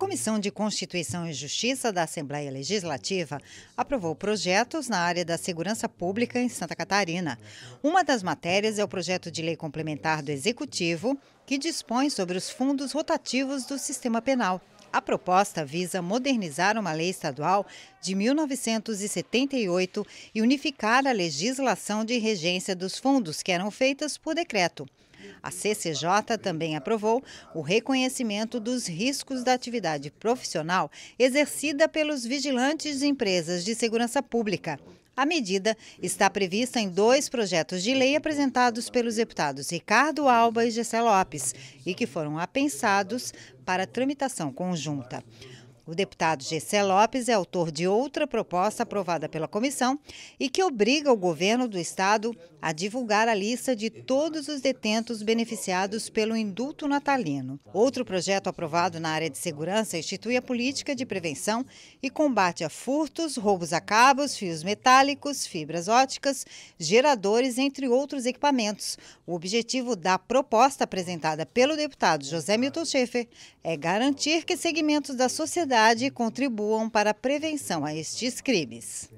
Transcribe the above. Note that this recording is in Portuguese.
Comissão de Constituição e Justiça da Assembleia Legislativa aprovou projetos na área da segurança pública em Santa Catarina. Uma das matérias é o projeto de lei complementar do Executivo, que dispõe sobre os fundos rotativos do sistema penal. A proposta visa modernizar uma lei estadual de 1978 e unificar a legislação de regência dos fundos que eram feitas por decreto. A CCJ também aprovou o reconhecimento dos riscos da atividade profissional exercida pelos vigilantes de empresas de segurança pública. A medida está prevista em dois projetos de lei apresentados pelos deputados Ricardo Alba e Gessé Lopes e que foram apensados para tramitação conjunta. O deputado Gessé Lopes é autor de outra proposta aprovada pela comissão e que obriga o governo do estado a divulgar a lista de todos os detentos beneficiados pelo indulto natalino. Outro projeto aprovado na área de segurança institui a política de prevenção e combate a furtos, roubos a cabos, fios metálicos, fibras óticas, geradores, entre outros equipamentos. O objetivo da proposta apresentada pelo deputado José Milton Schaefer é garantir que segmentos da sociedade sociedade contribuam para a prevenção a estes crimes.